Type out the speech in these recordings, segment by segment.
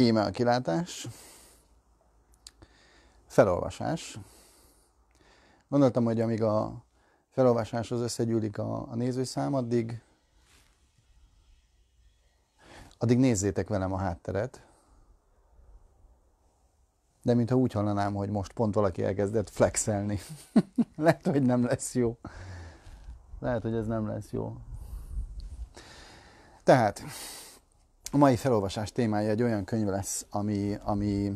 Íme a kilátás. Felolvasás. Gondoltam, hogy amíg a felolvasáshoz összegyűlik a, a nézőszám, addig, addig nézzétek velem a hátteret. De mintha úgy hallanám, hogy most pont valaki elkezdett flexelni. Lehet, hogy nem lesz jó. Lehet, hogy ez nem lesz jó. Tehát, a mai felolvasás témája egy olyan könyv lesz, ami, ami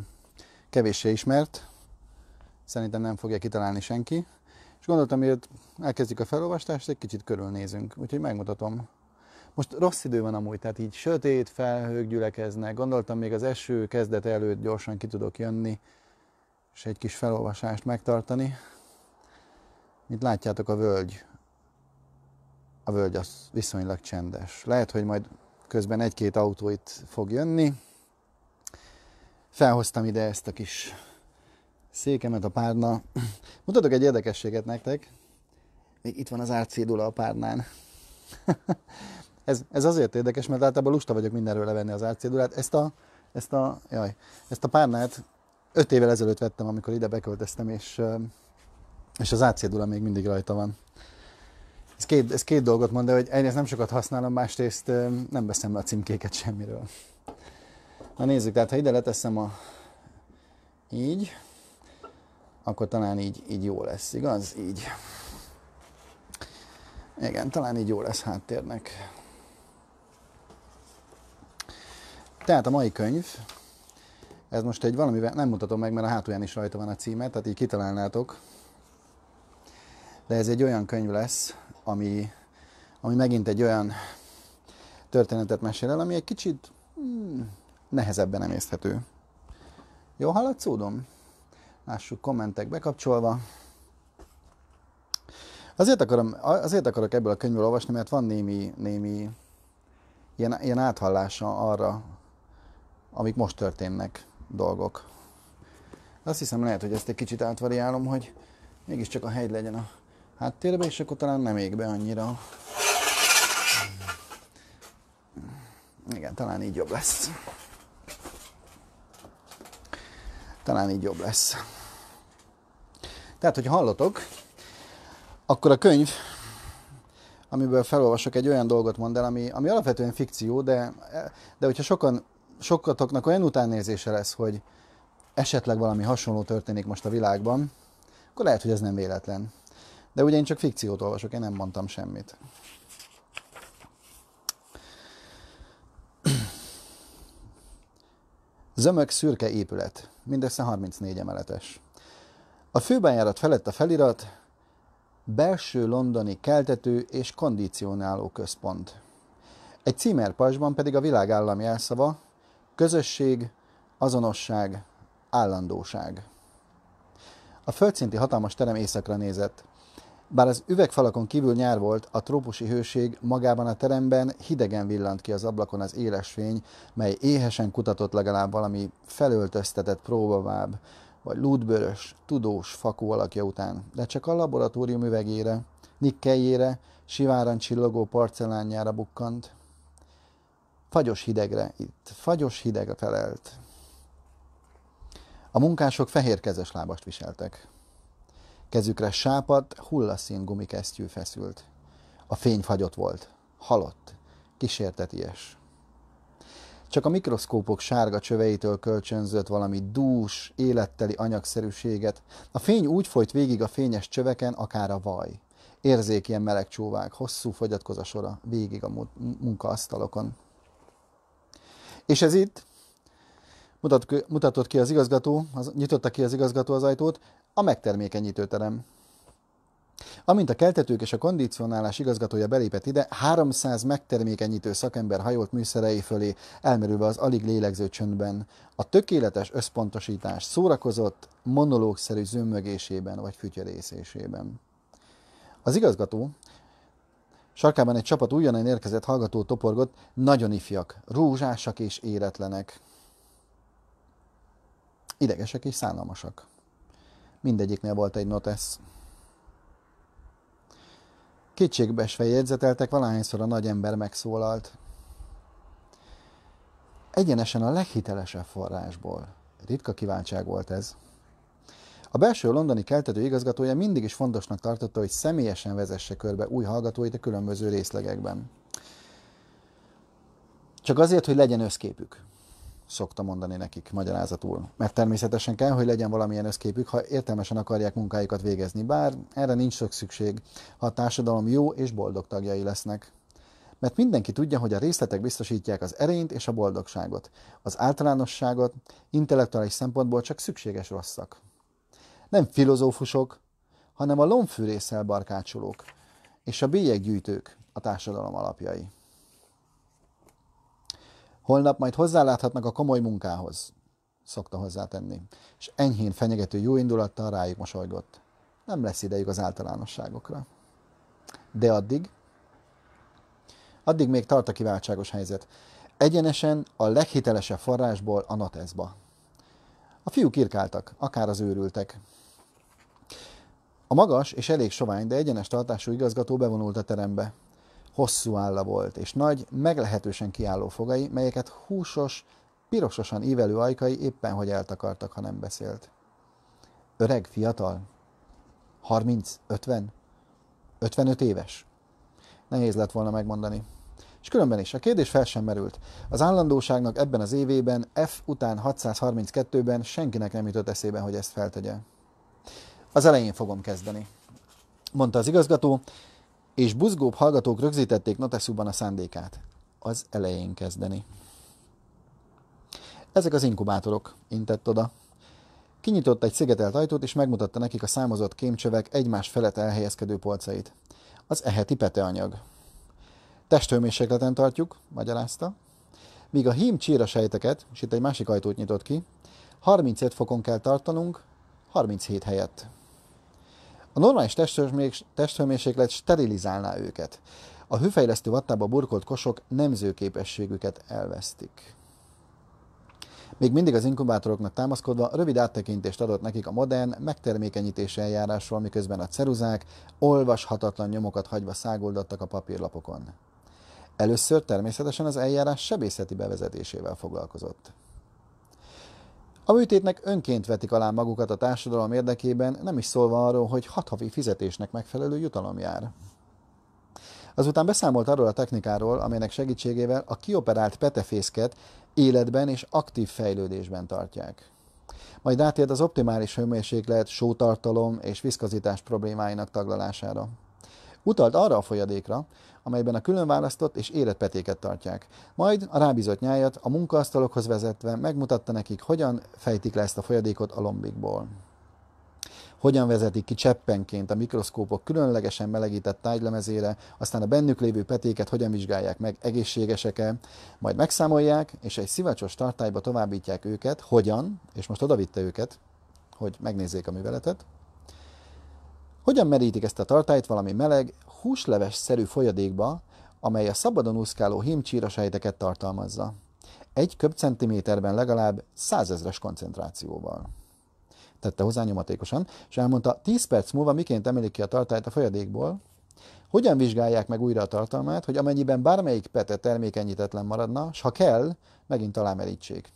kevéssé ismert, szerintem nem fogja kitalálni senki, és gondoltam, hogy elkezdjük a felolvastást, egy kicsit körülnézünk, úgyhogy megmutatom. Most rossz idő van amúgy, tehát így sötét felhők gyülekeznek, gondoltam még az eső kezdete előtt gyorsan ki tudok jönni, és egy kis felolvasást megtartani. Mint látjátok, a völgy, a völgy az viszonylag csendes. Lehet, hogy majd közben egy-két autó itt fog jönni. Felhoztam ide ezt a kis székemet, a párna. Mutatok egy érdekességet nektek. Még itt van az árcédula a párnán. ez, ez azért érdekes, mert általában lusta vagyok mindenről levenni az árcédulát. Ezt a, ezt a, jaj, ezt a párnát 5 évvel ezelőtt vettem, amikor ide beköltöztem, és, és az árcédula még mindig rajta van ez két, ez két dolgot mond, de hogy egyrészt nem sokat használom, másrészt nem veszem le a címkéket semmiről. Na nézzük, tehát ha ide leteszem a így, akkor talán így, így jó lesz, igaz? Így. Igen, talán így jó lesz háttérnek. Tehát a mai könyv, ez most egy valamivel, nem mutatom meg, mert a hátulján is rajta van a címe, tehát így kitalálnátok. De ez egy olyan könyv lesz, ami, ami megint egy olyan történetet mesél el, ami egy kicsit hmm, nehezebben emészthető. Jó haladszódom? Lássuk kommentek bekapcsolva. Azért, akarom, azért akarok ebből a könyvből olvasni, mert van némi, némi ilyen, ilyen áthallása arra, amik most történnek dolgok. Azt hiszem lehet, hogy ezt egy kicsit átvariálom, hogy mégiscsak a hegy legyen a háttérbe, és akkor talán nem ég be annyira. Igen, talán így jobb lesz. Talán így jobb lesz. Tehát, hogy hallotok, akkor a könyv, amiből felolvasok, egy olyan dolgot mond el, ami, ami alapvetően fikció, de, de hogyha sokan, sokatoknak olyan utánérzése lesz, hogy esetleg valami hasonló történik most a világban, akkor lehet, hogy ez nem véletlen. De ugye én csak fikciót olvasok, én nem mondtam semmit. Zömök szürke épület, mindössze 34 emeletes. A főbejárat felett a felirat belső londoni keltető és kondicionáló központ. Egy címerpasban pedig a világállam jelszava közösség, azonosság, állandóság. A földszinti hatalmas terem északra nézett. Bár az üvegfalakon kívül nyár volt, a trópusi hőség magában a teremben hidegen villant ki az ablakon az éles fény, mely éhesen kutatott legalább valami felöltöztetett próbabáb, vagy lúdbörös, tudós fakú alakja után, de csak a laboratórium üvegére, nikkeljére, siváran csillogó parcellánjára bukkant. Fagyos hidegre itt, fagyos hidegre felelt. A munkások fehérkezes lábast viseltek. Kezükre sápat, hullaszín gumikesztyű feszült. A fény fagyott volt. Halott. Kísérteties. Csak a mikroszkópok sárga csöveitől kölcsönzött valami dús, életteli anyagszerűséget. A fény úgy folyt végig a fényes csöveken, akár a vaj. Érzék ilyen meleg csóvák, hosszú fogyatkoz a sora, végig a munkaasztalokon. És ez itt, mutatott ki az igazgató, az, nyitotta ki az igazgató az ajtót, a terem. Amint a keltetők és a kondicionálás igazgatója belépett ide, 300 megtermékenyítő szakember hajolt műszerei fölé, elmerülve az alig lélegző csöndben. A tökéletes összpontosítás szórakozott, monológszerű zömmögésében vagy fütyörészésében. Az igazgató, sarkában egy csapat újonnan érkezett hallgató toporgott, nagyon ifjak, rózsásak és éretlenek. Idegesek és szánalmasak. Mindegyiknél volt egy notesz. Kétségbesve jegyzeteltek, valahányszor a nagy ember megszólalt. Egyenesen a leghitelesebb forrásból. Ritka kíváncság volt ez. A belső londoni keltető igazgatója mindig is fontosnak tartotta, hogy személyesen vezesse körbe új hallgatóit a különböző részlegekben. Csak azért, hogy legyen összképük szokta mondani nekik magyarázatul. Mert természetesen kell, hogy legyen valamilyen összképük, ha értelmesen akarják munkájukat végezni, bár erre nincs sok szükség, ha a társadalom jó és boldog tagjai lesznek. Mert mindenki tudja, hogy a részletek biztosítják az erényt és a boldogságot. Az általánosságot intellektuális szempontból csak szükséges rosszak. Nem filozófusok, hanem a lomfűrészsel barkácsolók és a bélyeggyűjtők a társadalom alapjai. Holnap majd hozzáláthatnak a komoly munkához, szokta hozzátenni, és enyhén fenyegető jó indulattal rájuk mosolygott. Nem lesz idejük az általánosságokra. De addig? Addig még tart a kiváltságos helyzet. Egyenesen a leghitelesebb forrásból a Natezba. A fiúk irkáltak, akár az őrültek. A magas és elég sovány, de egyenes tartású igazgató bevonult a terembe hosszú álla volt, és nagy, meglehetősen kiálló fogai, melyeket húsos, pirososan ívelő ajkai éppen hogy eltakartak, ha nem beszélt. Öreg, fiatal? 30, 50? 55 éves? Nehéz lett volna megmondani. És különben is a kérdés fel sem merült. Az állandóságnak ebben az évében, F után 632-ben senkinek nem jutott eszébe, hogy ezt feltegye. Az elején fogom kezdeni, mondta az igazgató, és buzgóbb hallgatók rögzítették Notexuban a szándékát. Az elején kezdeni. Ezek az inkubátorok, intett oda. Kinyitott egy szigetelt ajtót, és megmutatta nekik a számozott kémcsövek egymás felett elhelyezkedő polcait. Az eheti peteanyag. Testhőmérsékleten tartjuk, magyarázta. Míg a hím csíra sejteket, és itt egy másik ajtót nyitott ki, 35 fokon kell tartanunk, 37 helyett. A normális testhőmérséklet sterilizálná őket. A hőfejlesztő vattába burkolt kosok nemzőképességüket elvesztik. Még mindig az inkubátoroknak támaszkodva rövid áttekintést adott nekik a modern megtermékenyítési eljárásról, miközben a ceruzák olvashatatlan nyomokat hagyva szágoldottak a papírlapokon. Először természetesen az eljárás sebészeti bevezetésével foglalkozott. A műtétnek önként vetik alá magukat a társadalom érdekében, nem is szólva arról, hogy hat havi fizetésnek megfelelő jutalom jár. Azután beszámolt arról a technikáról, amelynek segítségével a kioperált petefészket életben és aktív fejlődésben tartják. Majd átért az optimális hőmérséklet, sótartalom és viszkazítás problémáinak taglalására. Utalt arra a folyadékra, amelyben a különválasztott és érett petéket tartják. Majd a rábízott nyájat a munkaasztalokhoz vezetve megmutatta nekik, hogyan fejtik le ezt a folyadékot a lombikból. Hogyan vezetik ki cseppenként a mikroszkópok különlegesen melegített tájlemezére, aztán a bennük lévő petéket hogyan vizsgálják meg, egészségesek-e, majd megszámolják, és egy szivacsos tartályba továbbítják őket, hogyan, és most odavitte őket, hogy megnézzék a műveletet, hogyan merítik ezt a tartályt valami meleg, húsleves-szerű folyadékba, amely a szabadon úszkáló hímcsíra sejteket tartalmazza. Egy köbcentiméterben legalább százezres koncentrációval. Tette hozzá nyomatékosan, és elmondta, 10 perc múlva miként emelik ki a tartályt a folyadékból, hogyan vizsgálják meg újra a tartalmát, hogy amennyiben bármelyik pete termékenyítetlen maradna, és ha kell, megint alámerítsék.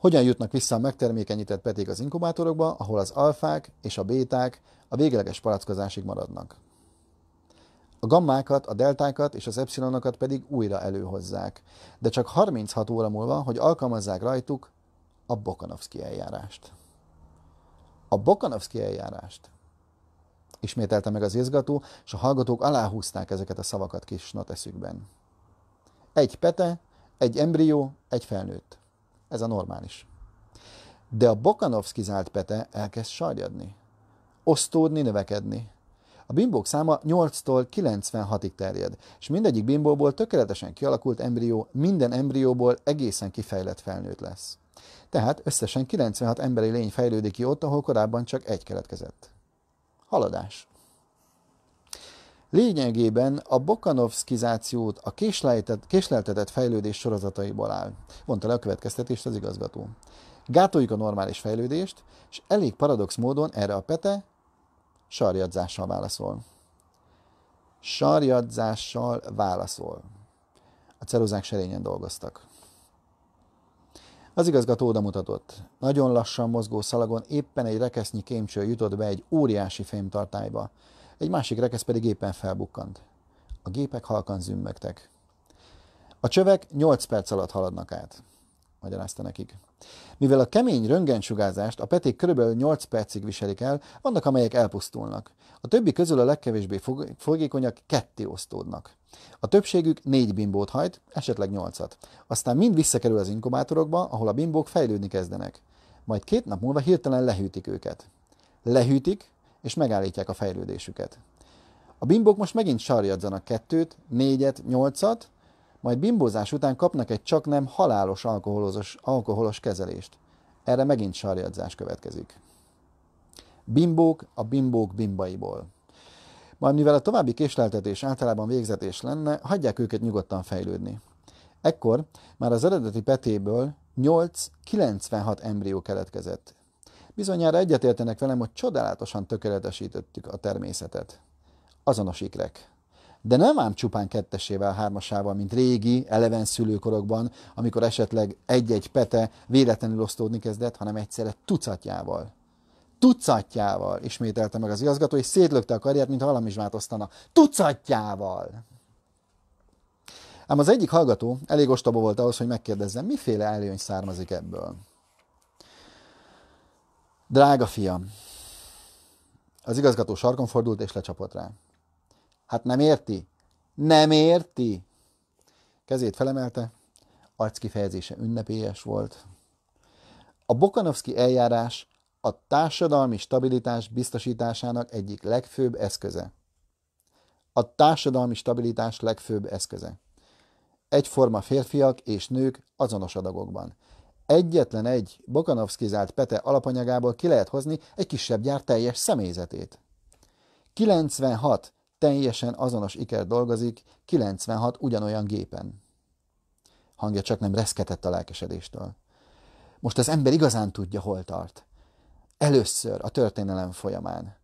Hogyan jutnak vissza a megtermékenyített peték az inkubátorokba, ahol az alfák és a béták a végleges palackozásig maradnak? A gammákat, a deltákat és az epsilonokat pedig újra előhozzák, de csak 36 óra múlva, hogy alkalmazzák rajtuk a Bokanovszki eljárást. A Bokanovszki eljárást? Ismételte meg az izgató, és a hallgatók aláhúzták ezeket a szavakat kis noteszükben. Egy pete, egy embrió, egy felnőtt. Ez a normális. De a Bokanovszkizált Pete elkezd sarjadni, osztódni, növekedni. A bimbók száma 8-tól 96-ig terjed, és mindegyik bimbóból tökéletesen kialakult embrió, minden embrióból egészen kifejlett felnőtt lesz. Tehát összesen 96 emberi lény fejlődik ki ott, ahol korábban csak egy keletkezett. Haladás. Lényegében a bokanovszkizációt a késleltetett fejlődés sorozataiból áll, mondta le a következtetést az igazgató. Gátoljuk a normális fejlődést, és elég paradox módon erre a Pete sarjadzással válaszol. Sarjadzással válaszol. A ceruzák serényen dolgoztak. Az igazgató mutatott. Nagyon lassan mozgó szalagon éppen egy rekesznyi kémcső jutott be egy óriási fémtartályba egy másik rekesz pedig éppen felbukkant. A gépek halkan zümmögtek. A csövek 8 perc alatt haladnak át, magyarázta nekik. Mivel a kemény röngensugázást a peték körülbelül 8 percig viselik el, vannak amelyek elpusztulnak. A többi közül a legkevésbé fogékonyak ketté osztódnak. A többségük négy bimbót hajt, esetleg nyolcat. Aztán mind visszakerül az inkubátorokba, ahol a bimbók fejlődni kezdenek. Majd két nap múlva hirtelen lehűtik őket. Lehűtik, és megállítják a fejlődésüket. A bimbók most megint sarjadzanak kettőt, négyet, nyolcat, majd bimbózás után kapnak egy csak nem halálos alkoholos, alkoholos kezelést. Erre megint sarjadzás következik. Bimbók a bimbók bimbaiból. Majd mivel a további késleltetés általában végzetés lenne, hagyják őket nyugodtan fejlődni. Ekkor már az eredeti petéből 8-96 embrió keletkezett. Bizonyára egyetértenek velem, hogy csodálatosan tökéletesítettük a természetet. Azonos ikrek. De nem ám csupán kettesével, hármasával, mint régi, eleven szülőkorokban, amikor esetleg egy-egy pete véletlenül osztódni kezdett, hanem egyszerre tucatjával. Tucatjával, ismételte meg az igazgató, és szétlökte a mint valami is változtana, Tucatjával! Ám az egyik hallgató elég ostoba volt ahhoz, hogy megkérdezze, miféle előny származik ebből. Drága fiam, az igazgató sarkon fordult és lecsapott rá. Hát nem érti? Nem érti? Kezét felemelte, arckifejezése ünnepélyes volt. A Bokanovski eljárás a társadalmi stabilitás biztosításának egyik legfőbb eszköze. A társadalmi stabilitás legfőbb eszköze. Egyforma férfiak és nők azonos adagokban – Egyetlen egy Bokanovszkizált Pete alapanyagából ki lehet hozni egy kisebb gyár teljes személyzetét. 96 teljesen azonos iker dolgozik, 96 ugyanolyan gépen. Hangja csak nem reszketett a lelkesedéstől. Most az ember igazán tudja, hol tart. Először a történelem folyamán.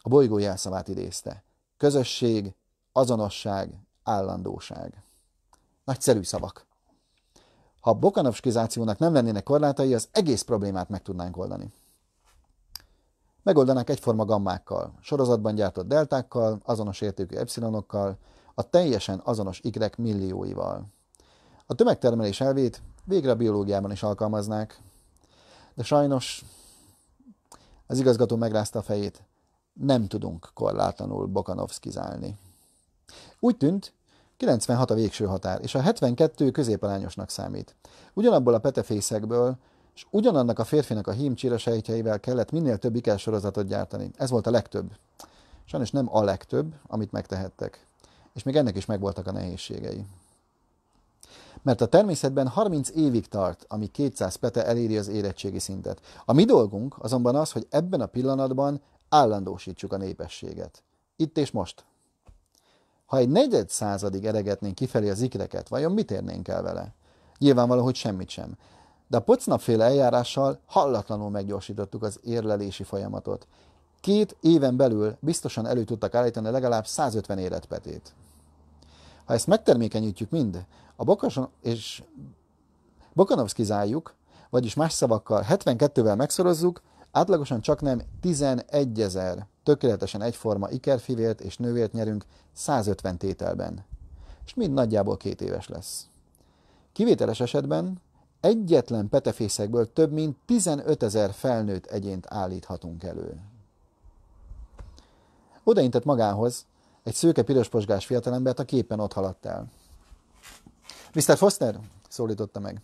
A bolygó jelszavát idézte. Közösség, azonosság, állandóság. Nagyszerű szavak. Ha a bokanovskizációnak nem lennének korlátai, az egész problémát meg tudnánk oldani. Megoldanák egyforma gammákkal, sorozatban gyártott deltákkal, azonos értékű epsilonokkal, a teljesen azonos ikrek millióival. A tömegtermelés elvét végre a biológiában is alkalmaznák. De sajnos az igazgató megrázta a fejét. Nem tudunk korlátlanul bokanovskizálni. Úgy tűnt, 96 a végső határ, és a 72 középarányosnak számít. Ugyanabból a petefészekből, és ugyanannak a férfinak a hímcsíra sejtjeivel kellett minél több ikás sorozatot gyártani. Ez volt a legtöbb. Sajnos nem a legtöbb, amit megtehettek. És még ennek is megvoltak a nehézségei. Mert a természetben 30 évig tart, amíg 200 pete eléri az érettségi szintet. A mi dolgunk azonban az, hogy ebben a pillanatban állandósítsuk a népességet. Itt és most. Ha egy negyed századig eregetnénk kifelé az ikreket, vajon mit érnénk el vele? Nyilvánvaló, hogy semmit sem. De a pocnapféle eljárással hallatlanul meggyorsítottuk az érlelési folyamatot. Két éven belül biztosan elő tudtak állítani legalább 150 életpetét. Ha ezt megtermékenyítjük mind, a Bokason és Bokanovszki zárjuk, vagyis más szavakkal 72-vel megszorozzuk, átlagosan csak nem 11 ezer tökéletesen egyforma ikerfivért és nővért nyerünk 150 tételben, és mind nagyjából két éves lesz. Kivételes esetben egyetlen petefészekből több mint 15 ezer felnőtt egyént állíthatunk elő. Odaintett magához egy szőke pirosposgás fiatalembert, a képen ott haladt el. Mr. Foster, szólította meg.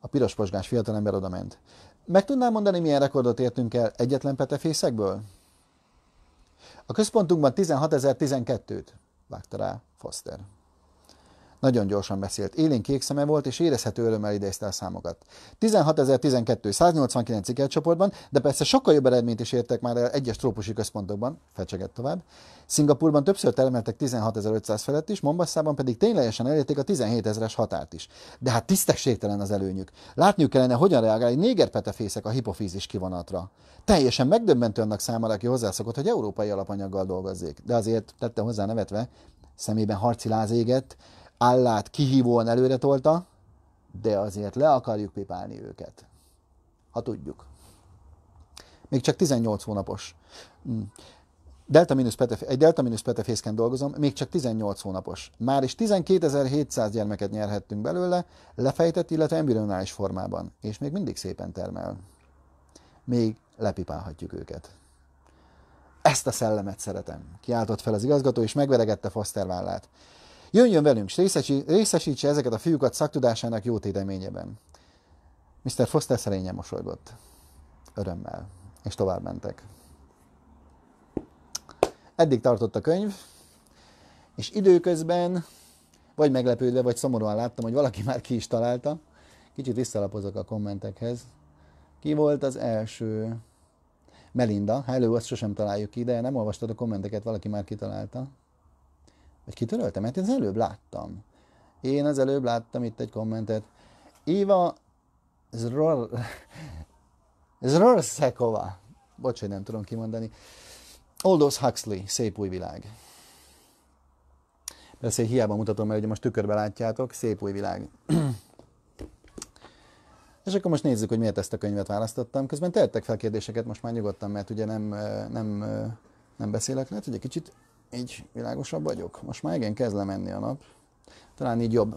A pirosposgás fiatalember odament. Meg tudnám mondani, milyen rekordot értünk el egyetlen petefészekből? A központunkban 16.012-t vágta rá Foster. Nagyon gyorsan beszélt. Élén kék szeme volt, és érezhető örömmel idézte a számokat. 16.012.189 189 csoportban, de persze sokkal jobb eredményt is értek már el egyes trópusi központokban, fecsegett tovább. Szingapurban többször termeltek 16.500 felett is, Mombasszában pedig ténylegesen elérték a 17.000-es határt is. De hát tisztességtelen az előnyük. Látniuk kellene, hogyan reagál egy négerpetefészek a hipofízis kivonatra. Teljesen megdöbbentő annak számára, aki hozzászokott, hogy európai alapanyaggal dolgozzék. De azért tette hozzá nevetve, szemében harci láz égett, állát kihívóan előre tolta, de azért le akarjuk pipálni őket. Ha tudjuk. Még csak 18 hónapos. Mm. Delta minus petef, egy delta minus petefészken dolgozom, még csak 18 hónapos. Már is 12.700 gyermeket nyerhettünk belőle, lefejtett, illetve embryonális formában, és még mindig szépen termel. Még lepipálhatjuk őket. Ezt a szellemet szeretem, kiáltott fel az igazgató, és megveregette Foster vállát. Jönjön velünk, és részesítse ezeket a fiúkat szaktudásának jó tédeményeben. Mr. Foster szerényen mosolygott. Örömmel. És tovább mentek. Eddig tartott a könyv, és időközben, vagy meglepődve, vagy szomorúan láttam, hogy valaki már ki is találta. Kicsit visszalapozok a kommentekhez. Ki volt az első? Melinda. Hello, azt sosem találjuk ki, de nem olvastad a kommenteket, valaki már kitalálta hogy kitöröltem? Mert én az előbb láttam. Én az előbb láttam itt egy kommentet. Iva Zror... Zrorszekova. Bocs, hogy nem tudom kimondani. Oldos Huxley, szép új világ. Persze hiába mutatom, mert ugye most tükörbe látjátok, szép új világ. És akkor most nézzük, hogy miért ezt a könyvet választottam. Közben tehettek fel kérdéseket, most már nyugodtan, mert ugye nem, eh, nem, eh, nem beszélek. Lehet, hogy egy kicsit így világosabb vagyok? Most már igen, kezd lemenni a nap. Talán így jobb.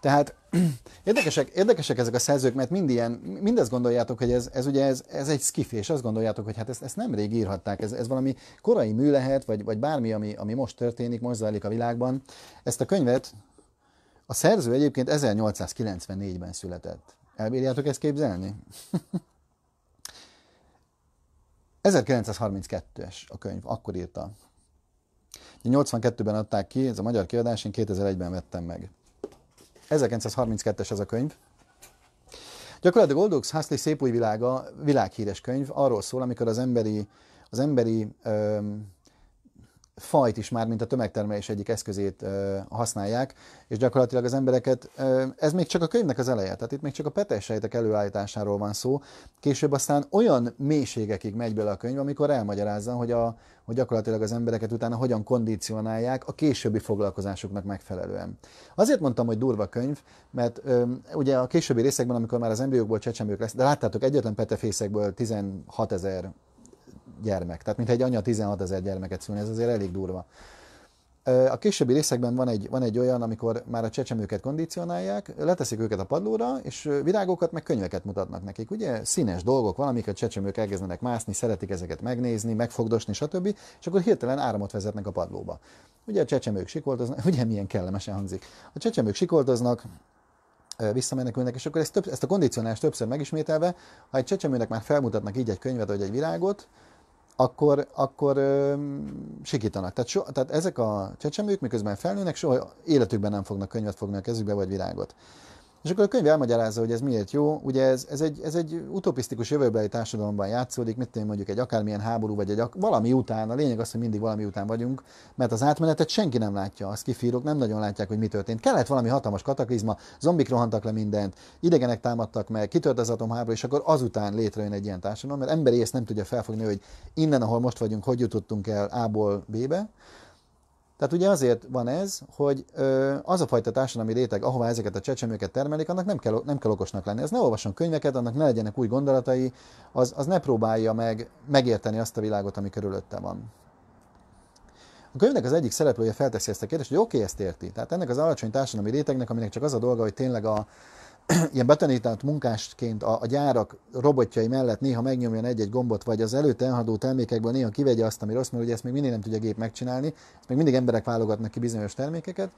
Tehát érdekesek, érdekesek ezek a szerzők, mert mind ilyen, mindezt gondoljátok, hogy ez, ez ugye ez, ez egy skifi, és azt gondoljátok, hogy hát ezt, ezt nemrég írhatták, ez, ez valami korai mű lehet, vagy, vagy bármi, ami, ami most történik, most zajlik a világban. Ezt a könyvet a szerző egyébként 1894-ben született. Elbírjátok ezt képzelni? 1932-es a könyv, akkor írta. 82-ben adták ki, ez a magyar kiadás, én 2001-ben vettem meg. 1932-es ez a könyv. Gyakorlatilag Old Huxley szép új világa, világhíres könyv, arról szól, amikor az emberi, az emberi öm, fajt is már, mint a tömegtermelés egyik eszközét ö, használják, és gyakorlatilag az embereket, ö, ez még csak a könyvnek az eleje, tehát itt még csak a petesejtek előállításáról van szó, később aztán olyan mélységekig megy bele a könyv, amikor elmagyarázza, hogy, a, hogy gyakorlatilag az embereket utána hogyan kondicionálják a későbbi foglalkozásuknak megfelelően. Azért mondtam, hogy durva könyv, mert ö, ugye a későbbi részekben, amikor már az embriókból csecsemők lesz, de láttátok, egyetlen petefészekből 16 ezer gyermek. Tehát mintha egy anya 16 ezer gyermeket szülne, ez azért elég durva. A későbbi részekben van egy, van egy olyan, amikor már a csecsemőket kondicionálják, leteszik őket a padlóra, és virágokat, meg könyveket mutatnak nekik. Ugye színes dolgok van, amiket csecsemők elkezdenek mászni, szeretik ezeket megnézni, megfogdosni, stb. És akkor hirtelen áramot vezetnek a padlóba. Ugye a csecsemők sikoltoznak, ugye milyen kellemesen hangzik. A csecsemők sikoltoznak, visszamenekülnek, és akkor ezt, több, ezt a kondicionálást többször megismételve, ha egy csecsemőnek már felmutatnak így egy könyvet vagy egy virágot, akkor, akkor ö, sikítanak. Tehát, so, tehát ezek a csecsemők, miközben felnőnek, soha életükben nem fognak könyvet fogni a kezükbe, vagy virágot. És akkor a könyv elmagyarázza, hogy ez miért jó. Ugye ez, ez, egy, ez egy utopisztikus jövőbeli társadalomban játszódik, mit tudom, mondjuk egy akármilyen háború, vagy egy ak- valami után. A lényeg az, hogy mindig valami után vagyunk, mert az átmenetet senki nem látja. az kifírok nem nagyon látják, hogy mi történt. Kellett valami hatalmas kataklizma, zombik rohantak le mindent, idegenek támadtak meg, kitört az atomháború, és akkor azután létrejön egy ilyen társadalom, mert emberi ész nem tudja felfogni, hogy innen, ahol most vagyunk, hogy jutottunk el A-ból B-be. Tehát ugye azért van ez, hogy az a fajta társadalmi réteg, ahová ezeket a csecsemőket termelik, annak nem kell, nem kell okosnak lenni. Az ne olvasson könyveket, annak ne legyenek új gondolatai, az, az ne próbálja meg megérteni azt a világot, ami körülötte van. A könyvnek az egyik szereplője felteszi ezt a kérdést, hogy oké, okay, ezt érti. Tehát ennek az alacsony társadalmi rétegnek, aminek csak az a dolga, hogy tényleg a, ilyen betanított munkásként a, a gyárak robotjai mellett néha megnyomjon egy-egy gombot, vagy az előtte elhadó termékekből néha kivegye azt, ami rossz, mert ugye ezt még mindig nem tudja a gép megcsinálni, ezt még mindig emberek válogatnak ki bizonyos termékeket.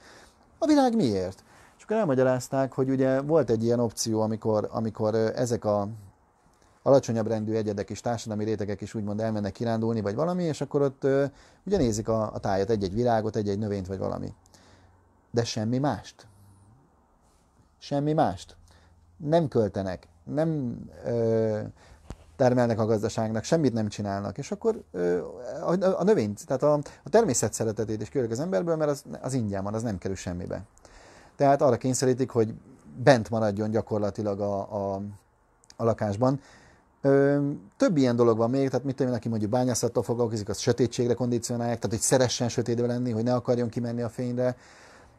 A világ miért? És akkor elmagyarázták, hogy ugye volt egy ilyen opció, amikor, amikor ezek a alacsonyabb rendű egyedek és társadalmi rétegek is úgymond elmennek kirándulni, vagy valami, és akkor ott ugye nézik a, a tájat, egy-egy virágot, egy-egy növényt, vagy valami. De semmi mást. Semmi mást nem költenek, nem ö, termelnek a gazdaságnak, semmit nem csinálnak, és akkor ö, a, a növényt, tehát a, a természet szeretetét is kérjük az emberből, mert az, az ingyen van, az nem kerül semmibe. Tehát arra kényszerítik, hogy bent maradjon gyakorlatilag a, a, a lakásban. Ö, több ilyen dolog van még, tehát mit tudom én, aki mondjuk bányászattal foglalkozik, az sötétségre kondicionálják, tehát hogy szeressen sötétbe lenni, hogy ne akarjon kimenni a fényre.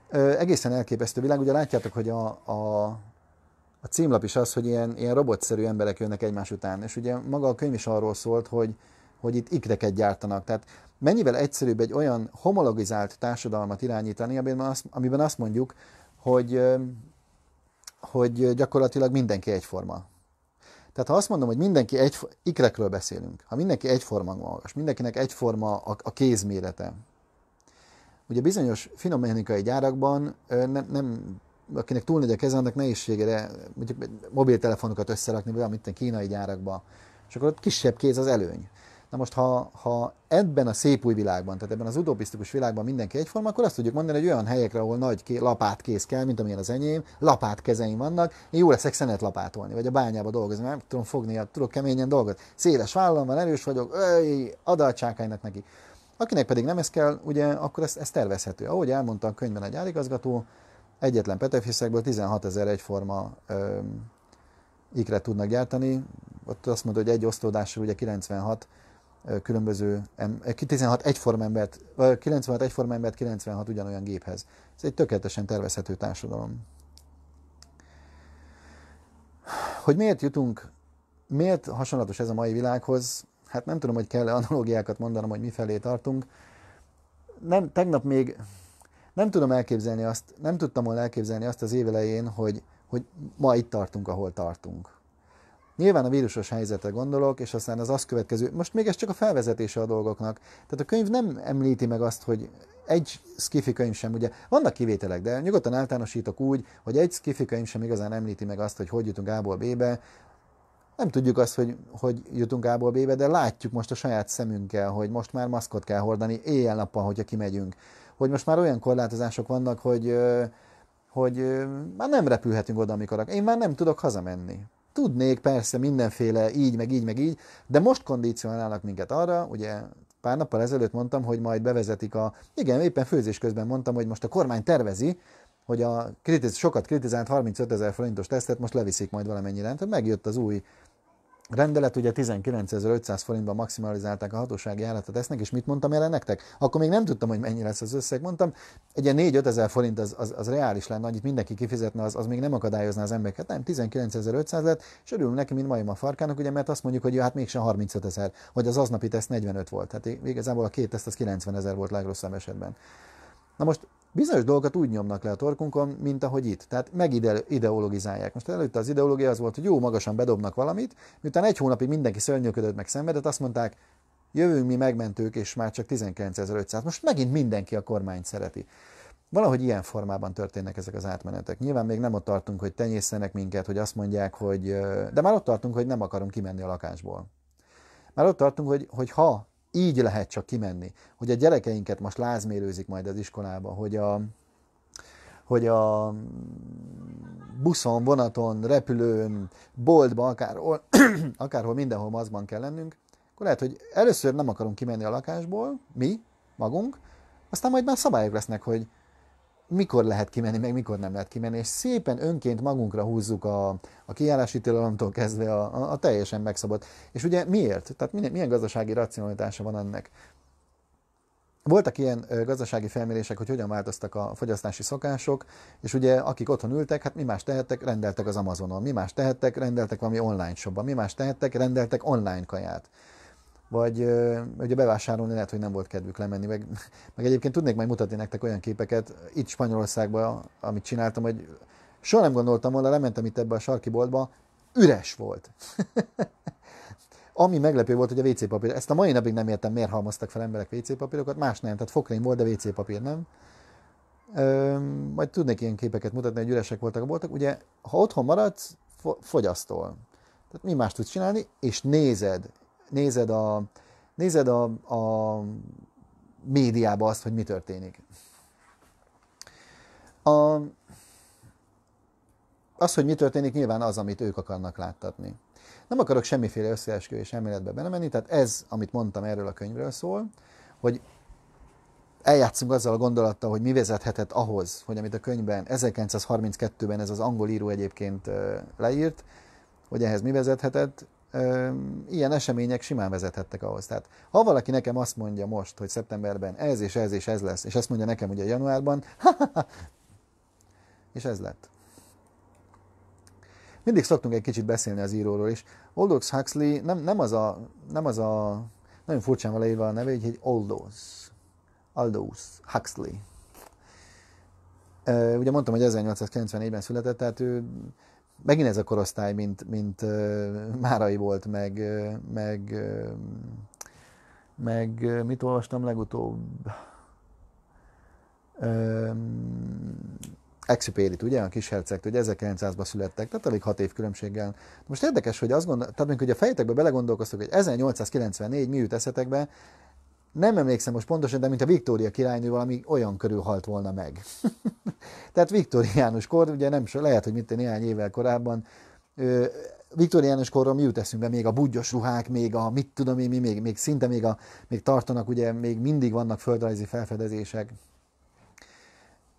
Ö, egészen elképesztő világ. Ugye látjátok, hogy a, a a címlap is az, hogy ilyen, ilyen robotszerű emberek jönnek egymás után. És ugye maga a könyv is arról szólt, hogy, hogy itt ikreket gyártanak. Tehát mennyivel egyszerűbb egy olyan homologizált társadalmat irányítani, amiben azt, amiben azt mondjuk, hogy, hogy gyakorlatilag mindenki egyforma. Tehát ha azt mondom, hogy mindenki egy, ikrekről beszélünk, ha mindenki egyforma magas, mindenkinek egyforma a, a kézmérete, ugye bizonyos finommechanikai gyárakban nem, nem akinek túl nagy a keze, annak nehézségére mondjuk mobiltelefonokat összerakni, vagy amit kínai gyárakba, és akkor ott kisebb kéz az előny. Na most, ha, ha ebben a szép új világban, tehát ebben az utopisztikus világban mindenki egyforma, akkor azt tudjuk mondani, hogy olyan helyekre, ahol nagy ké, lapát kell, mint amilyen az enyém, lapát kezeim vannak, én jó leszek szenet lapátolni, vagy a bányába dolgozni, nem tudom fogni, hát tudok keményen dolgot. Széles vállam van, erős vagyok, öj, adalcsákánynak neki. Akinek pedig nem ez kell, ugye, akkor ez, ez tervezhető. Ahogy elmondta a könyvben a gyárigazgató, egyetlen petefészekből 16 ezer egyforma ö, tudnak gyártani. Ott azt mondod, hogy egy osztódásra ugye 96 különböző, 16 egyforma embert, 96 egyforma embert 96 ugyanolyan géphez. Ez egy tökéletesen tervezhető társadalom. Hogy miért jutunk, miért hasonlatos ez a mai világhoz, hát nem tudom, hogy kell-e analógiákat mondanom, hogy mifelé tartunk. Nem, tegnap még nem tudom elképzelni azt, nem tudtam volna elképzelni azt az évelején, hogy, hogy ma itt tartunk, ahol tartunk. Nyilván a vírusos helyzetre gondolok, és aztán az azt következő, most még ez csak a felvezetése a dolgoknak. Tehát a könyv nem említi meg azt, hogy egy skifi könyv sem, ugye vannak kivételek, de nyugodtan általánosítok úgy, hogy egy skifi könyv sem igazán említi meg azt, hogy hogy jutunk A-ból B-be. Nem tudjuk azt, hogy hogy jutunk A-ból B-be, de látjuk most a saját szemünkkel, hogy most már maszkot kell hordani éjjel-nappal, hogyha kimegyünk hogy most már olyan korlátozások vannak, hogy, hogy már nem repülhetünk oda, amikor akar. Én már nem tudok hazamenni. Tudnék persze mindenféle így, meg így, meg így, de most kondicionálnak minket arra, ugye pár nappal ezelőtt mondtam, hogy majd bevezetik a... Igen, éppen főzés közben mondtam, hogy most a kormány tervezi, hogy a kritiz, sokat kritizált 35 ezer forintos tesztet most leviszik majd valamennyire. Tehát megjött az új rendelet ugye 19.500 forintban maximalizálták a hatósági állatot esznek, és mit mondtam erre nektek? Akkor még nem tudtam, hogy mennyi lesz az összeg. Mondtam, egy ilyen 4 ezer forint az, az, az, reális lenne, annyit mindenki kifizetne, az, az még nem akadályozná az embereket. Hát nem, 19.500 lett, és örülünk neki, mint majom a farkának, ugye, mert azt mondjuk, hogy ja, hát mégsem 35 ezer, hogy az aznapi teszt 45 volt. Tehát igazából a két teszt az 90 ezer volt legrosszabb esetben. Na most bizonyos dolgokat úgy nyomnak le a torkunkon, mint ahogy itt. Tehát megideologizálják. Most előtte az ideológia az volt, hogy jó, magasan bedobnak valamit, miután egy hónapig mindenki szörnyűködött meg szenvedett, azt mondták, jövünk mi megmentők, és már csak 19.500. Most megint mindenki a kormányt szereti. Valahogy ilyen formában történnek ezek az átmenetek. Nyilván még nem ott tartunk, hogy tenyészenek minket, hogy azt mondják, hogy... De már ott tartunk, hogy nem akarunk kimenni a lakásból. Már ott tartunk, hogy, hogy ha így lehet csak kimenni, hogy a gyerekeinket most lázmérőzik majd az iskolába, hogy a, hogy a buszon, vonaton, repülőn, boltban, akár akárhol mindenhol maszkban kell lennünk, akkor lehet, hogy először nem akarunk kimenni a lakásból, mi, magunk, aztán majd már szabályok lesznek, hogy mikor lehet kimenni, meg mikor nem lehet kimenni, és szépen önként magunkra húzzuk a, a kiállási tilalomtól kezdve a, a, a teljesen megszabott. És ugye miért? Tehát milyen, milyen gazdasági racionalitása van ennek? Voltak ilyen gazdasági felmérések, hogy hogyan változtak a fogyasztási szokások, és ugye akik otthon ültek, hát mi más tehettek, rendeltek az Amazonon, mi más tehettek, rendeltek valami online shopban, mi más tehettek, rendeltek online kaját vagy ugye bevásárolni lehet, hogy nem volt kedvük lemenni, meg, meg egyébként tudnék majd mutatni nektek olyan képeket itt Spanyolországban, amit csináltam, hogy soha nem gondoltam volna, lementem itt ebbe a sarki boltba, üres volt. Ami meglepő volt, hogy a WC papír, ezt a mai napig nem értem, miért halmoztak fel emberek WC papírokat, más nem, tehát fokrém volt, de WC papír nem. Ö, majd tudnék ilyen képeket mutatni, hogy üresek voltak a boltok. Ugye, ha otthon maradsz, fogyasztol. Tehát mi más tudsz csinálni, és nézed, nézed a, nézed a, a médiába azt, hogy mi történik. A, az, hogy mi történik, nyilván az, amit ők akarnak láttatni. Nem akarok semmiféle összeesküvés elméletbe belemenni, tehát ez, amit mondtam erről a könyvről szól, hogy eljátszunk azzal a gondolattal, hogy mi vezethetett ahhoz, hogy amit a könyvben 1932-ben ez az angol író egyébként leírt, hogy ehhez mi vezethetett, ilyen események simán vezethettek ahhoz. Tehát ha valaki nekem azt mondja most, hogy szeptemberben ez és ez és ez lesz, és ezt mondja nekem ugye januárban, és ez lett. Mindig szoktunk egy kicsit beszélni az íróról is. Aldous Huxley nem, nem, az a, nem az a, nagyon furcsán van leírva a neve, így egy Aldous, Aldous Huxley. Ugye mondtam, hogy 1894-ben született, tehát ő megint ez a korosztály, mint, mint Márai volt, meg, meg, meg mit olvastam legutóbb? Exupérit, ugye, a kis hercegt, hogy 1900-ban születtek, tehát alig hat év különbséggel. Most érdekes, hogy azt gondol, tehát amikor a fejetekbe belegondolkoztok, hogy 1894 mi jut eszetekbe, nem emlékszem most pontosan, de mint a Viktória királynő valami olyan körül halt volna meg. Tehát kor, ugye nem so, lehet, hogy mint néhány évvel korábban, ö, viktoriánus korról mi jut eszünkbe, még a budgyos ruhák, még a mit tudom én, mi, még, még szinte még, a, még tartanak, ugye még mindig vannak földrajzi felfedezések,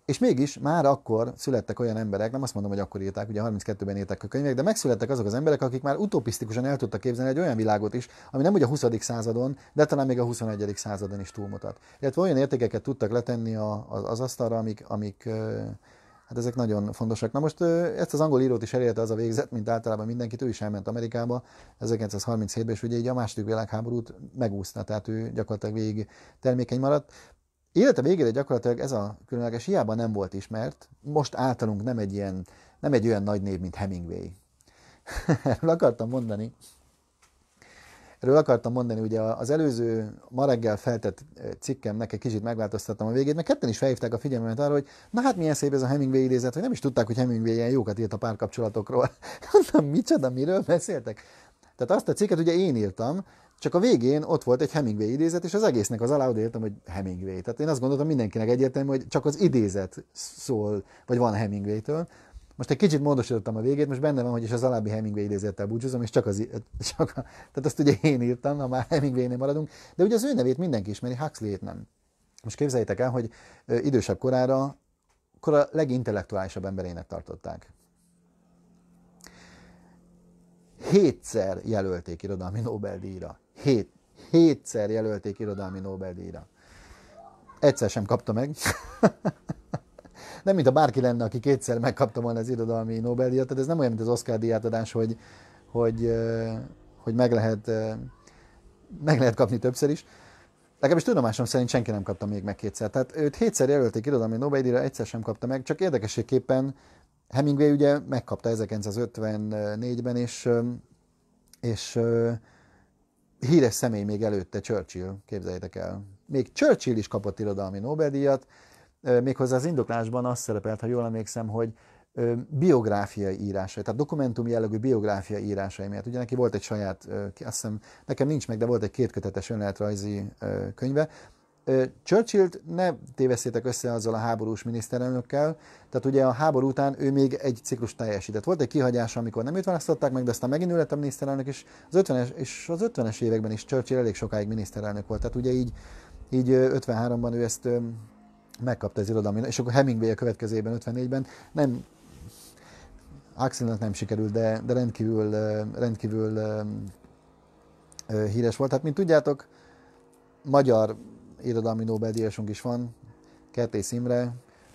és mégis már akkor születtek olyan emberek, nem azt mondom, hogy akkor írták, ugye 32-ben írták a könyvek, de megszülettek azok az emberek, akik már utopisztikusan el tudtak képzelni egy olyan világot is, ami nem ugye a 20. századon, de talán még a 21. századon is túlmutat. Illetve olyan értékeket tudtak letenni a, az, az asztalra, amik, amik Hát ezek nagyon fontosak. Na most ezt az angol írót is elérte az a végzet, mint általában mindenkit, ő is elment Amerikába 1937-ben, és ugye így a második világháborút megúszta, tehát ő gyakorlatilag végig termékeny maradt. Élete végére gyakorlatilag ez a különleges hiába nem volt ismert, most általunk nem egy, ilyen, nem egy olyan nagy név, mint Hemingway. Erről akartam mondani, Erről akartam mondani, ugye az előző ma reggel feltett eh, cikkemnek egy kicsit megváltoztattam a végét, mert ketten is felhívták a figyelmemet arra, hogy na hát milyen szép ez a Hemingway idézet, hogy nem is tudták, hogy Hemingway ilyen jókat írt a párkapcsolatokról. Mondtam, micsoda, miről beszéltek? Tehát azt a cikket ugye én írtam, csak a végén ott volt egy Hemingway idézet, és az egésznek az alá odaértem, hogy Hemingway. Tehát én azt gondoltam mindenkinek egyértelmű, hogy csak az idézet szól, vagy van Hemingway-től. Most egy kicsit módosítottam a végét, most benne van, hogy is az alábbi Hemingway idézettel búcsúzom, és csak az, csak a, tehát azt ugye én írtam, ha már Hemingway-nél maradunk, de ugye az ő nevét mindenki ismeri, Huxley-t nem. Most képzeljétek el, hogy idősebb korára, a legintellektuálisabb emberének tartották. Hétszer jelölték irodalmi Nobel-díjra. Hét. Hétszer jelölték irodalmi Nobel-díjra. Egyszer sem kapta meg. nem, mint a bárki lenne, aki kétszer megkapta volna az irodalmi Nobel-díjat, tehát ez nem olyan, mint az Oscar díjátadás, hogy, hogy, hogy meg, lehet, meg lehet kapni többször is. Legalábbis tudomásom szerint senki nem kapta még meg kétszer. Tehát őt hétszer jelölték irodalmi Nobel-díjra, egyszer sem kapta meg, csak érdekességképpen Hemingway ugye megkapta 1954-ben, és, és híres személy még előtte Churchill, képzeljétek el. Még Churchill is kapott irodalmi Nobel-díjat, méghozzá az indoklásban azt szerepelt, ha jól emlékszem, hogy biográfiai írásai, tehát dokumentum jellegű biográfiai írásai miatt. Ugye neki volt egy saját, azt hiszem, nekem nincs meg, de volt egy kétkötetes önletrajzi könyve, Churchill-t ne téveszétek össze azzal a háborús miniszterelnökkel, tehát ugye a háború után ő még egy ciklus teljesített. Volt egy kihagyás, amikor nem őt választották meg, de aztán megint ő lett a miniszterelnök, és az 50-es, és az 50-es években is Churchill elég sokáig miniszterelnök volt. Tehát ugye így, így 53-ban ő ezt megkapta az irodalmi, és akkor Hemingway a következő évben, 54-ben nem Axelnek nem sikerült, de, de rendkívül, rendkívül híres volt. Hát, mint tudjátok, magyar irodalmi Nobel-díjasunk is van, Kertész Imre,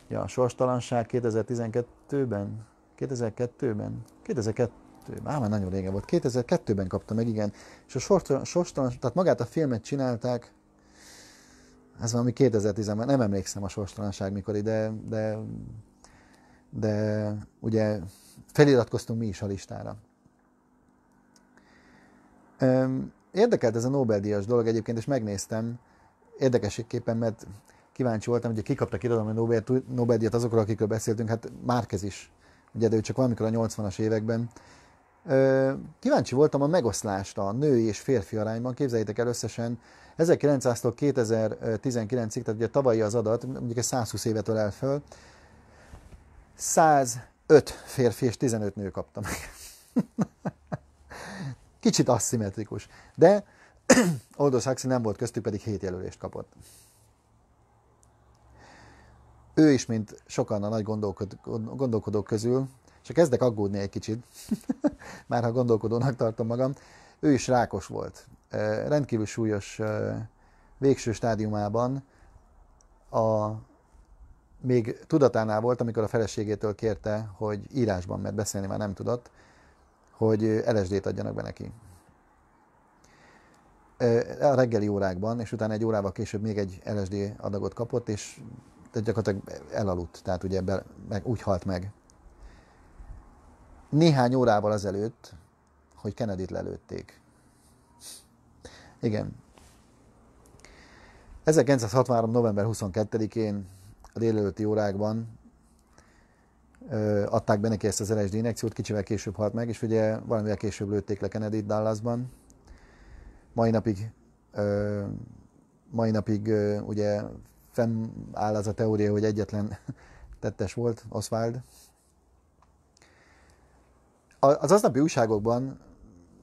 ja, a sorstalanság 2012-ben, 2002-ben, 2002 ben 2002 ben már, nagyon régen volt, 2002-ben kapta meg, igen, és a sorstalanság, tehát magát a filmet csinálták, ez valami 2010-ben, nem emlékszem a sorstalanság mikor, de, de, de ugye feliratkoztunk mi is a listára. Érdekelt ez a Nobel-díjas dolog egyébként, és megnéztem, érdekességképpen, mert kíváncsi voltam, hogy kikaptak irodalmi Nobel-díjat azokról, akikről beszéltünk, hát Márkez is, ugye, de ő csak valamikor a 80-as években. kíváncsi voltam a megoszlást a női és férfi arányban, képzeljétek el összesen, 1900-tól 2019-ig, tehát ugye tavalyi az adat, mondjuk ez 120 évet ölel föl, 105 férfi és 15 nő kapta meg. Kicsit aszimmetrikus, de Oldos Huxley nem volt köztük, pedig hét jelölést kapott. Ő is, mint sokan a nagy gondolkod, gondolkodók közül, csak kezdek aggódni egy kicsit, már ha gondolkodónak tartom magam, ő is rákos volt. Rendkívül súlyos végső stádiumában a, még tudatánál volt, amikor a feleségétől kérte, hogy írásban, mert beszélni már nem tudott, hogy LSD-t adjanak be neki a reggeli órákban, és utána egy órával később még egy LSD adagot kapott, és gyakorlatilag elaludt, tehát ugye be, meg, úgy halt meg. Néhány órával azelőtt, hogy kennedy lelőtték. Igen. 1963. november 22-én a délelőtti órákban adták be neki ezt az LSD injekciót, szóval kicsivel később halt meg, és ugye valamivel később lőtték le Kennedy-t Dallasban, mai napig, ö, mai napig ö, ugye fennáll az a teória, hogy egyetlen tettes volt, Oswald. Az aznapi újságokban,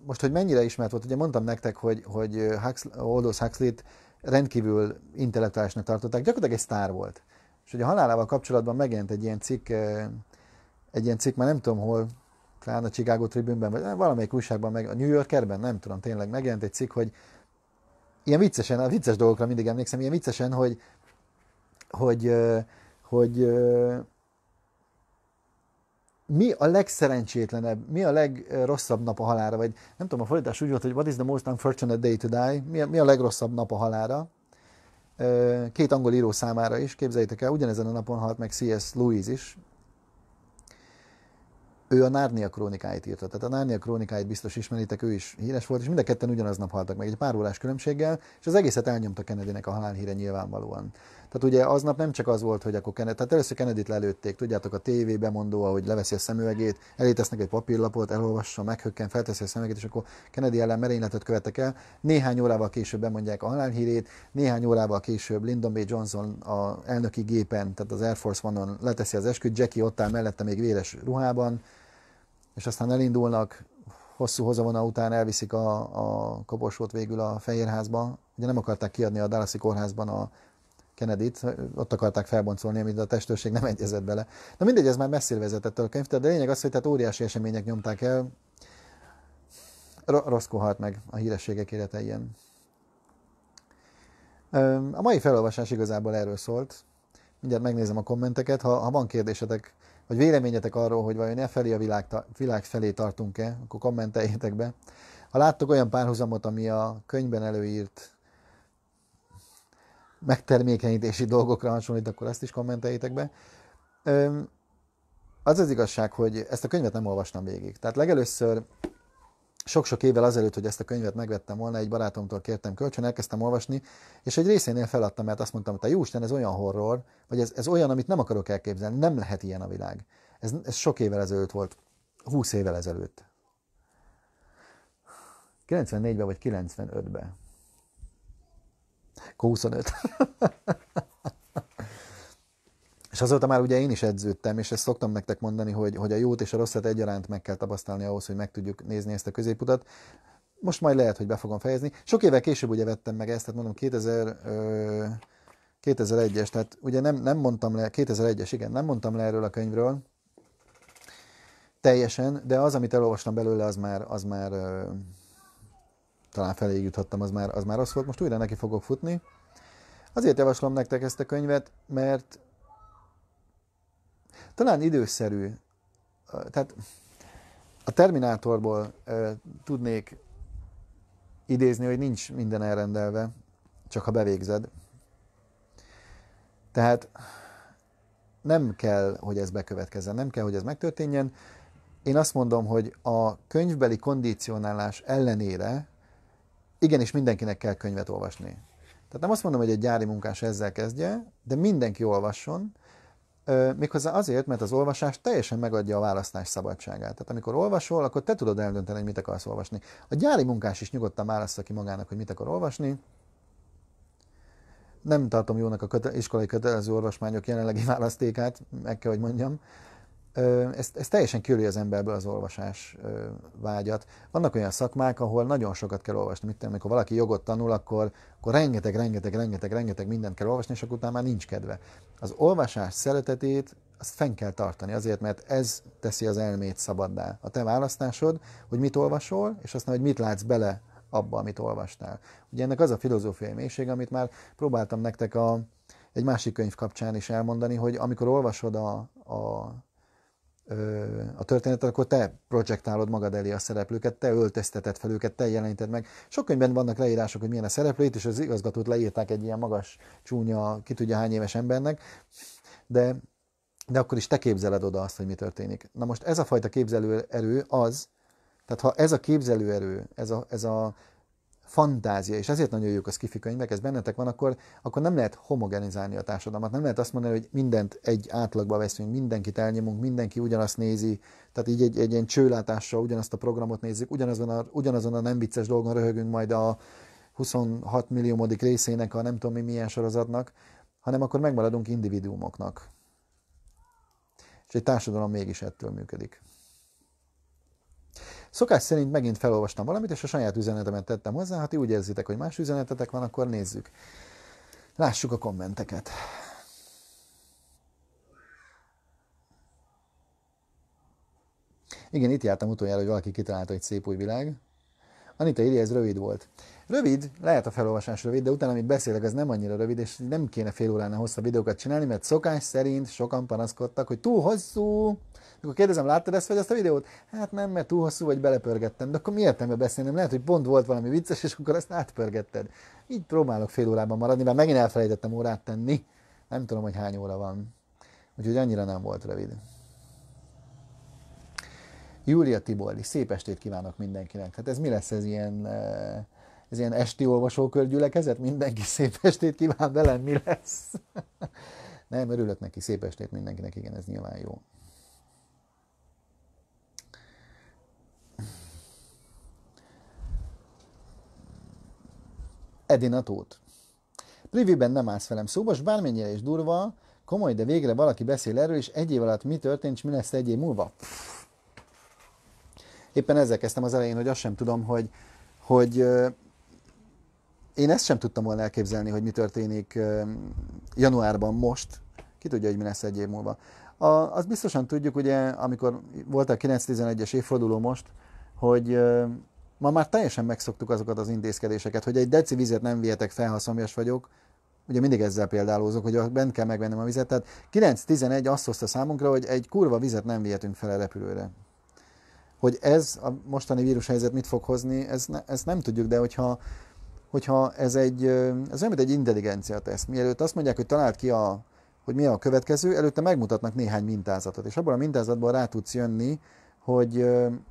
most, hogy mennyire ismert volt, ugye mondtam nektek, hogy, hogy Huxley, Aldous Huxley-t rendkívül intellektuálisnak tartották, gyakorlatilag egy sztár volt. És ugye a halálával kapcsolatban megjelent egy ilyen cikk, egy ilyen cikk, már nem tudom hol, talán a Chicago Tribune-ben, vagy valamelyik újságban, meg a New Yorkerben, nem tudom, tényleg megjelent egy cikk, hogy ilyen viccesen, a vicces dolgokra mindig emlékszem, ilyen viccesen, hogy hogy, hogy, hogy mi a legszerencsétlenebb, mi a legrosszabb nap a halára, vagy nem tudom, a fordítás úgy volt, hogy what is the most unfortunate day to die, mi a, mi a legrosszabb nap a halára, két angol író számára is, képzeljétek el, ugyanezen a napon halt meg C.S. Lewis is, ő a Nárnia krónikáit írta. Tehát a Nárnia krónikáit biztos ismeritek, ő is híres volt, és mind a ketten ugyanaznap haltak meg, egy pár órás különbséggel, és az egészet elnyomta Kennedynek a halálhíre nyilvánvalóan. Tehát ugye aznap nem csak az volt, hogy akkor Kennedy, tehát először kennedy lelőtték, tudjátok, a TV bemondó, hogy leveszi a szemüvegét, elétesznek egy papírlapot, elolvassa, meghökken, felteszi a szemüvegét, és akkor Kennedy ellen merényletet követek el. Néhány órával később bemondják a halálhírét, néhány órával később Lyndon B. Johnson a elnöki gépen, tehát az Air Force One-on leteszi az esküt, Jackie ott áll mellette még véres ruhában, és aztán elindulnak, hosszú hozavona után elviszik a, a koporsót végül a Fehérházba. Ugye nem akarták kiadni a Dallasi kórházban a Kennedy-t, ott akarták felboncolni, amit a testőrség nem egyezett bele. Na mindegy, ez már messzire vezetett a könyvtől, de lényeg az, hogy tehát óriási események nyomták el. Roszkó halt meg a hírességek élete ilyen. A mai felolvasás igazából erről szólt. Mindjárt megnézem a kommenteket. Ha, ha van kérdésetek, vagy véleményetek arról, hogy vajon e felé a világ, világ felé tartunk-e, akkor kommenteljétek be. Ha láttok olyan párhuzamot, ami a könyvben előírt megtermékenyítési dolgokra hasonlít, akkor ezt is kommenteljétek be. Az az igazság, hogy ezt a könyvet nem olvastam végig. Tehát legelőször sok-sok évvel azelőtt, hogy ezt a könyvet megvettem volna, egy barátomtól kértem kölcsön, elkezdtem olvasni, és egy részénél feladtam, mert azt mondtam, hogy a Jóisten, ez olyan horror, vagy ez, ez olyan, amit nem akarok elképzelni, nem lehet ilyen a világ. Ez, ez sok évvel ezelőtt volt, 20 évvel ezelőtt. 94-ben vagy 95-ben akkor 25. és azóta már ugye én is edződtem, és ezt szoktam nektek mondani, hogy, hogy a jót és a rosszat egyaránt meg kell tapasztalni ahhoz, hogy meg tudjuk nézni ezt a középutat. Most majd lehet, hogy be fogom fejezni. Sok éve később ugye vettem meg ezt, tehát mondom 2000, ö, 2001-es, tehát ugye nem, nem mondtam le, 2001-es, igen, nem mondtam le erről a könyvről, teljesen, de az, amit elolvastam belőle, az már, az már talán feléig juthattam, az már, az már rossz volt, most újra neki fogok futni. Azért javaslom nektek ezt a könyvet, mert talán időszerű, tehát a Terminátorból ö, tudnék idézni, hogy nincs minden elrendelve, csak ha bevégzed. Tehát nem kell, hogy ez bekövetkezzen, nem kell, hogy ez megtörténjen. Én azt mondom, hogy a könyvbeli kondicionálás ellenére igenis mindenkinek kell könyvet olvasni. Tehát nem azt mondom, hogy egy gyári munkás ezzel kezdje, de mindenki olvasson, méghozzá azért, mert az olvasás teljesen megadja a választás szabadságát. Tehát amikor olvasol, akkor te tudod eldönteni, hogy mit akarsz olvasni. A gyári munkás is nyugodtan választja ki magának, hogy mit akar olvasni. Nem tartom jónak a köte- iskolai kötelező olvasmányok jelenlegi választékát, meg kell, hogy mondjam. Ez ez teljesen kiöli az emberből az olvasás vágyat. Vannak olyan szakmák, ahol nagyon sokat kell olvasni. Mit amikor valaki jogot tanul, akkor, akkor rengeteg, rengeteg, rengeteg, rengeteg mindent kell olvasni, és akkor utána már nincs kedve. Az olvasás szeretetét azt fenn kell tartani, azért, mert ez teszi az elmét szabaddá. A te választásod, hogy mit olvasol, és aztán, hogy mit látsz bele abba, amit olvastál. Ugye ennek az a filozófiai mélység, amit már próbáltam nektek a, egy másik könyv kapcsán is elmondani, hogy amikor olvasod a, a a történetet, akkor te projektálod magad elé a szereplőket, te öltözteted fel őket, te jeleníted meg. Sok könyvben vannak leírások, hogy milyen a szereplőit, és az igazgatót leírták egy ilyen magas, csúnya, ki tudja hány éves embernek, de, de akkor is te képzeled oda azt, hogy mi történik. Na most ez a fajta képzelőerő az, tehát ha ez a képzelőerő, ez a, ez a fantázia, és ezért nagyon jók a skifi könyvek, ez bennetek van, akkor, akkor nem lehet homogenizálni a társadalmat, nem lehet azt mondani, hogy mindent egy átlagba veszünk, mindenkit elnyomunk, mindenki ugyanazt nézi, tehát így egy, egy ilyen csőlátással ugyanazt a programot nézzük, ugyanazon a, ugyanazon a nem vicces dolgon röhögünk majd a 26 milliómodik részének a nem tudom mi milyen sorozatnak, hanem akkor megmaradunk individuumoknak. És egy társadalom mégis ettől működik. Szokás szerint megint felolvastam valamit, és a saját üzenetemet tettem hozzá. Hát, ha ti úgy érzitek, hogy más üzenetetek van, akkor nézzük. Lássuk a kommenteket. Igen, itt jártam utoljára, hogy valaki kitalálta egy szép új világ. Anita írja, ez rövid volt. Rövid, lehet a felolvasás rövid, de utána, amit beszélek, ez nem annyira rövid, és nem kéne fél óránál hosszabb videókat csinálni, mert szokás szerint sokan panaszkodtak, hogy túl hosszú, akkor kérdezem, láttad ezt vagy azt a videót? Hát nem, mert túl hosszú vagy belepörgettem. De akkor mi értelme beszélnem? Lehet, hogy pont volt valami vicces, és akkor ezt átpörgetted. Így próbálok fél órában maradni, mert megint elfelejtettem órát tenni. Nem tudom, hogy hány óra van. Úgyhogy annyira nem volt rövid. Júlia Tiboldi, szép estét kívánok mindenkinek. Hát ez mi lesz ez ilyen, eh, ez ilyen esti olvasókör gyülekezet? Mindenki szép estét kíván velem, mi lesz? Nem, örülök neki, szép estét mindenkinek, igen, ez nyilván jó. Edina Tóth. Priviben nem állsz velem szóba, és bármennyire is durva, komoly, de végre valaki beszél erről, és egy év alatt mi történt, és mi lesz egy év múlva? Éppen ezzel kezdtem az elején, hogy azt sem tudom, hogy, hogy én ezt sem tudtam volna elképzelni, hogy mi történik januárban most. Ki tudja, hogy mi lesz egy év múlva. A, azt biztosan tudjuk, ugye, amikor volt a 9-11-es évforduló most, hogy ma már teljesen megszoktuk azokat az intézkedéseket, hogy egy deci vizet nem vihetek fel, ha szomjas vagyok, ugye mindig ezzel példálózok, hogy bent kell megvennem a vizet, tehát 9-11 azt hozta számunkra, hogy egy kurva vizet nem vihetünk fel a repülőre. Hogy ez a mostani vírushelyzet mit fog hozni, Ez ne, ezt nem tudjuk, de hogyha, hogyha ez egy, ez olyan, mint egy intelligencia teszt. Mielőtt azt mondják, hogy talált ki a, hogy mi a következő, előtte megmutatnak néhány mintázatot, és abból a mintázatból rá tudsz jönni, hogy,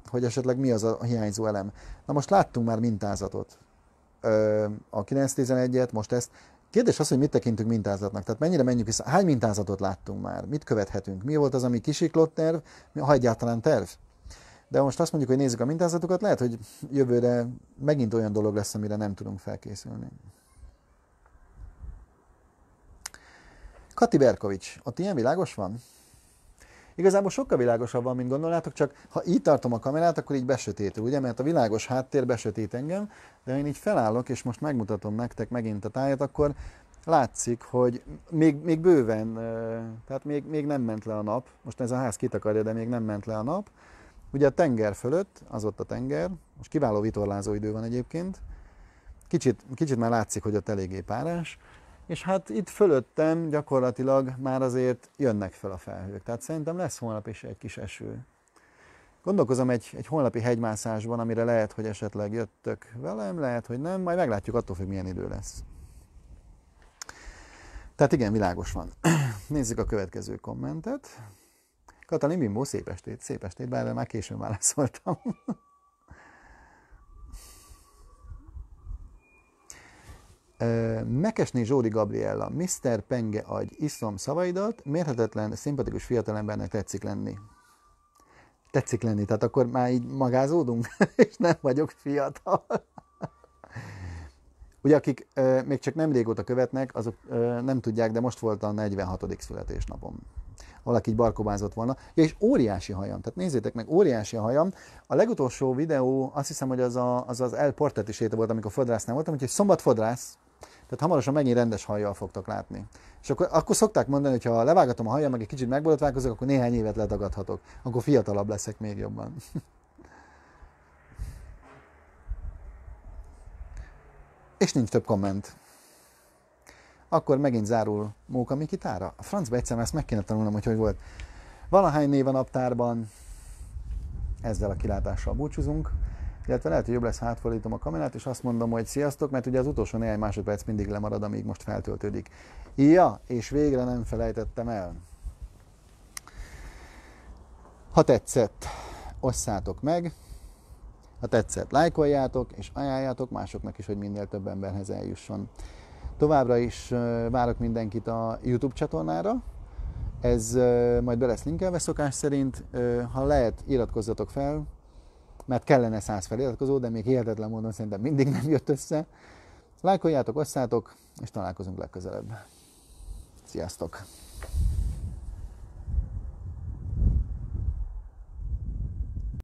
hogy esetleg mi az a hiányzó elem. Na most láttunk már mintázatot, a 911-et, most ezt. Kérdés az, hogy mit tekintünk mintázatnak, tehát mennyire menjünk vissza, hány mintázatot láttunk már, mit követhetünk, mi volt az, ami kisiklott terv, ha egyáltalán terv. De most azt mondjuk, hogy nézzük a mintázatokat, lehet, hogy jövőre megint olyan dolog lesz, amire nem tudunk felkészülni. Kati Berkovics, ott ilyen világos van? Igazából sokkal világosabb van, mint gondolnátok, csak ha így tartom a kamerát, akkor így besötétül, ugye? Mert a világos háttér besötét engem, de ha én így felállok, és most megmutatom nektek megint a tájat, akkor látszik, hogy még, még bőven, tehát még, még nem ment le a nap. Most ez a ház kitakarja, de még nem ment le a nap. Ugye a tenger fölött, az ott a tenger, most kiváló vitorlázó idő van egyébként, kicsit, kicsit már látszik, hogy ott eléggé párás, és hát itt fölöttem gyakorlatilag már azért jönnek fel a felhők. Tehát szerintem lesz holnap is egy kis eső. Gondolkozom egy, egy holnapi hegymászásban, amire lehet, hogy esetleg jöttök velem, lehet, hogy nem, majd meglátjuk attól függ, milyen idő lesz. Tehát igen, világos van. Nézzük a következő kommentet. Katalin Bimbo, szép estét, szép estét, bár már későn válaszoltam. Mekesné Zsóri Gabriella, Mr. Penge agy, iszom szavaidat, mérhetetlen, szimpatikus fiatalembernek tetszik lenni. Tetszik lenni, tehát akkor már így magázódunk, és nem vagyok fiatal. Ugye, akik ö, még csak nem régóta követnek, azok ö, nem tudják, de most volt a 46. születésnapom. Valaki így barkobázott volna. Ja, és óriási hajam, tehát nézzétek meg, óriási a hajam. A legutolsó videó, azt hiszem, hogy az a, az, az El Portet is volt, amikor fodrásznál voltam, úgyhogy szombat fodrász, tehát hamarosan megint rendes hajjal fogtok látni. És akkor, akkor szokták mondani, hogy ha levágatom a hajjal, meg egy kicsit megborotválkozok, akkor néhány évet ledagadhatok. Akkor fiatalabb leszek még jobban. És nincs több komment. Akkor megint zárul Móka Mikitára. A francba egyszer ezt meg kéne tanulnom, hogy hogy volt. Valahány név a naptárban. Ezzel a kilátással búcsúzunk. Illetve lehet, hogy jobb lesz, ha átfordítom a kamerát, és azt mondom, hogy sziasztok, mert ugye az utolsó néhány másodperc mindig lemarad, amíg most feltöltődik. Ja, és végre nem felejtettem el. Ha tetszett, osszátok meg, ha tetszett, lájkoljátok és ajánljátok másoknak is, hogy minél több emberhez eljusson. Továbbra is várok mindenkit a YouTube csatornára, ez majd be lesz linkelve szokás szerint. Ha lehet, iratkozzatok fel, mert kellene száz feliratkozó, de még hihetetlen módon szerintem mindig nem jött össze. Lájkoljátok, osszátok, és találkozunk legközelebb. Sziasztok!